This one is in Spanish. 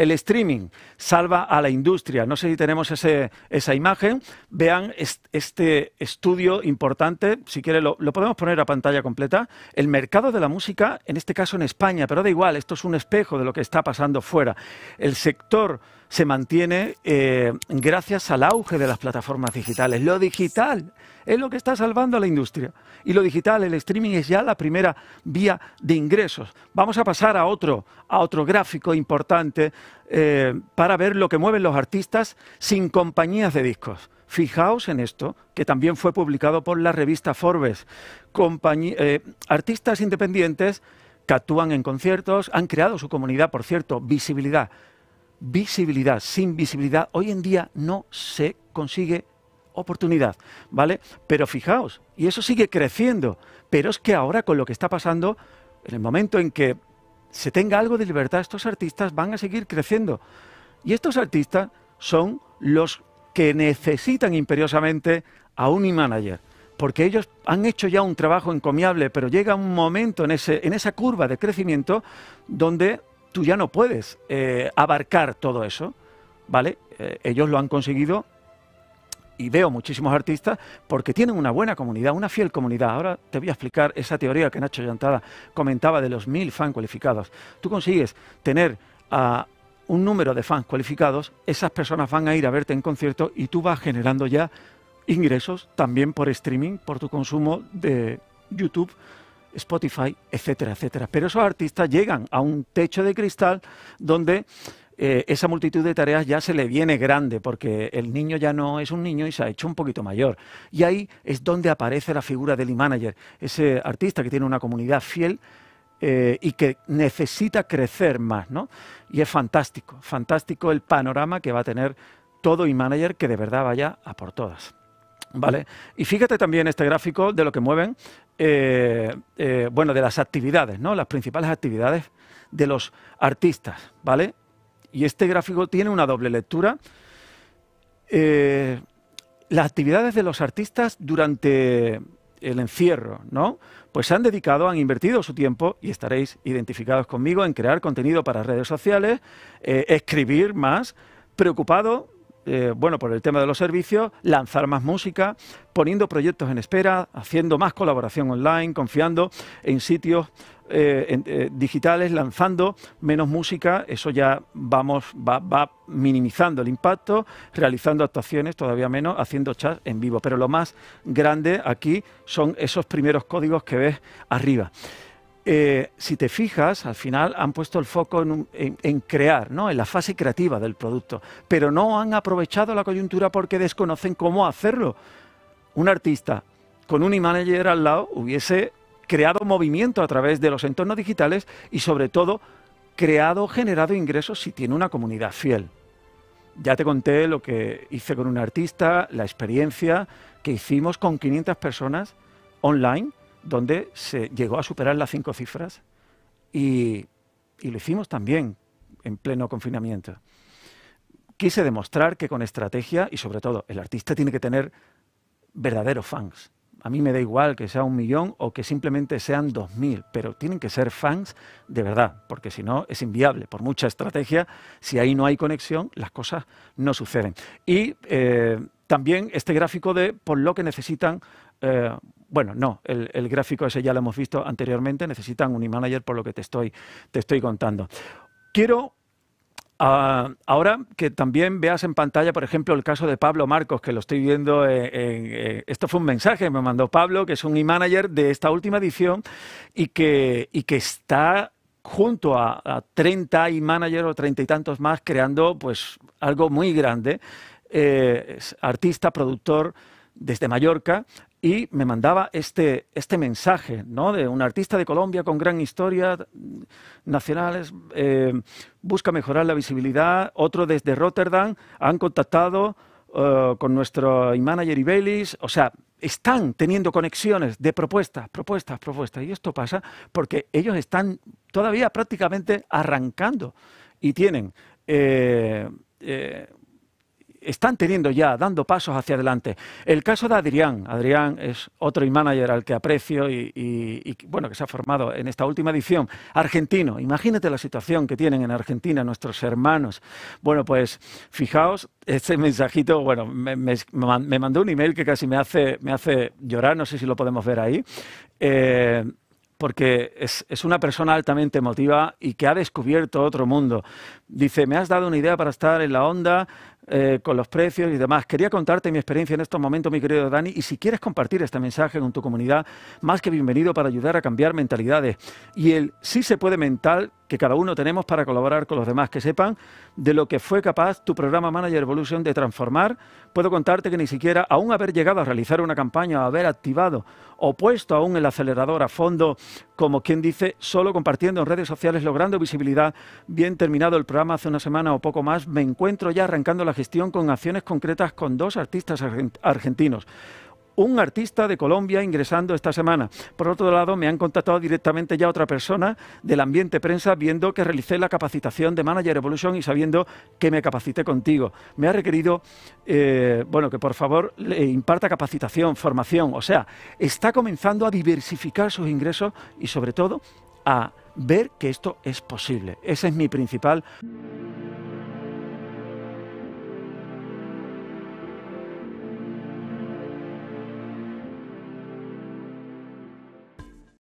El streaming salva a la industria. No sé si tenemos ese, esa imagen. Vean este estudio importante. Si quiere, lo, podemos poner a pantalla completa. El mercado de la música, en este caso en España, pero da igual, esto es un espejo de lo que está pasando fuera. El sector se mantiene eh, gracias al auge de las plataformas digitales. Lo digital es lo que está salvando a la industria. Y lo digital, el streaming, es ya la primera vía de ingresos. Vamos a pasar a otro, a otro gráfico importante eh, para ver lo que mueven los artistas sin compañías de discos. Fijaos en esto, que también fue publicado por la revista Forbes. Eh, artistas independientes que actúan en conciertos, han creado su comunidad, por cierto, visibilidad. Visibilidad, sin visibilidad, hoy en día no se consigue oportunidad, ¿vale? Pero fijaos, y eso sigue creciendo, pero es que ahora con lo que está pasando, en el momento en que se tenga algo de libertad, estos artistas van a seguir creciendo. Y estos artistas son los que necesitan imperiosamente a un e-manager, porque ellos han hecho ya un trabajo encomiable, pero llega un momento en, ese, en esa curva de crecimiento donde tú ya no puedes eh, abarcar todo eso, ¿vale? Eh, ellos lo han conseguido y veo muchísimos artistas porque tienen una buena comunidad, una fiel comunidad. Ahora te voy a explicar esa teoría que Nacho Llantada comentaba de los mil fans cualificados. Tú consigues tener a un número de fans cualificados, esas personas van a ir a verte en concierto y tú vas generando ya ingresos también por streaming, por tu consumo de YouTube. Spotify, etcétera, etcétera. Pero esos artistas llegan a un techo de cristal donde eh, esa multitud de tareas ya se le viene grande, porque el niño ya no es un niño y se ha hecho un poquito mayor. Y ahí es donde aparece la figura del e-manager, ese artista que tiene una comunidad fiel eh, y que necesita crecer más, ¿no? Y es fantástico, fantástico el panorama que va a tener todo e-manager que de verdad vaya a por todas. ¿Vale? Y fíjate también este gráfico de lo que mueven, eh, bueno, de las actividades, ¿no? Las principales actividades de los artistas, ¿vale? Y este gráfico tiene una doble lectura. Eh, las actividades de los artistas durante el encierro, ¿no? Pues se han dedicado, han invertido su tiempo, y estaréis identificados conmigo, en crear contenido para redes sociales, eh, escribir más, preocupado eh, bueno, por el tema de los servicios, lanzar más música, poniendo proyectos en espera, haciendo más colaboración online, confiando en sitios eh, eh, digitales, lanzando menos música, eso ya vamos, va, va, minimizando el impacto, realizando actuaciones todavía menos, haciendo chats en vivo. Pero lo más grande aquí son esos primeros códigos que ves arriba. Eh, si te fijas, al final han puesto el foco en, crear, en la fase creativa del producto, pero no han aprovechado la coyuntura porque desconocen cómo hacerlo. Un artista con un manager al lado hubiese creado movimiento a través de los entornos digitales y sobre todo creado, generado ingresos si tiene una comunidad fiel. Ya te conté lo que hice con un artista, la experiencia que hicimos con 500 personas online donde se llegó a superar las cinco cifras y, lo hicimos también en pleno confinamiento. Quise demostrar que con estrategia y sobre todo el artista tiene que tener verdaderos fans. A mí me da igual que sea un millón o que simplemente sean dos mil, pero tienen que ser fans de verdad, porque si no es inviable. Por mucha estrategia, si ahí no hay conexión, las cosas no suceden. Y eh, también este gráfico de por lo que necesitan eh, bueno, no, el, gráfico ese ya lo hemos visto anteriormente, necesitan un e-manager por lo que te estoy, te estoy contando. Quiero ah, ahora que también veas en pantalla, por ejemplo, el caso de Pablo Marcos, que lo estoy viendo. Eh, en. Eh, esto fue un mensaje que me mandó Pablo, que es un e-manager de esta última edición y que, y que está junto a, 30 e-managers o treinta y tantos más creando pues algo muy grande. Eh, artista, productor desde Mallorca, y me mandaba este, este mensaje, De un artista de Colombia con gran historia, nacionales, eh, busca mejorar la visibilidad. Otro desde Rotterdam han contactado eh, con nuestro manager Ibelis. O sea, están teniendo conexiones de propuestas, propuestas, propuestas. Y esto pasa porque ellos están todavía prácticamente arrancando y tienen... Eh, están teniendo ya, dando pasos hacia adelante. El caso de Adrián. Adrián es otro e-manager al que aprecio y, bueno, que se ha formado en esta última edición. Argentino. Imagínate la situación que tienen en Argentina nuestros hermanos. Bueno, pues fijaos, este mensajito, bueno, me, mandó un email que casi me hace, me hace llorar, no sé si lo podemos ver ahí. Eh, porque es, es, una persona altamente emotiva y que ha descubierto otro mundo. Dice, me has dado una idea para estar en la onda, eh, con los precios y demás. Quería contarte mi experiencia en estos momentos, mi querido Dani, y si quieres compartir este mensaje con tu comunidad, más que bienvenido para ayudar a cambiar mentalidades. Y el sí se puede mental que cada uno tenemos para colaborar con los demás, que sepan de lo que fue capaz tu programa Manager Evolution de transformar. Puedo contarte que ni siquiera, aún haber llegado a realizar una campaña, haber activado o puesto aún el acelerador a fondo, como quien dice, solo compartiendo en redes sociales, logrando visibilidad, bien terminado el programa hace una semana o poco más, me encuentro ya arrancando la gestión con acciones concretas con dos artistas argentinos un artista de Colombia ingresando esta semana. Por otro lado, me han contactado directamente ya otra persona del ambiente prensa viendo que realicé la capacitación de Manager Evolution y sabiendo que me capacité contigo. Me ha requerido, eh, bueno, que por favor le imparta capacitación, formación. O sea, está comenzando a diversificar sus ingresos y sobre todo a ver que esto es posible. Ese es mi principal...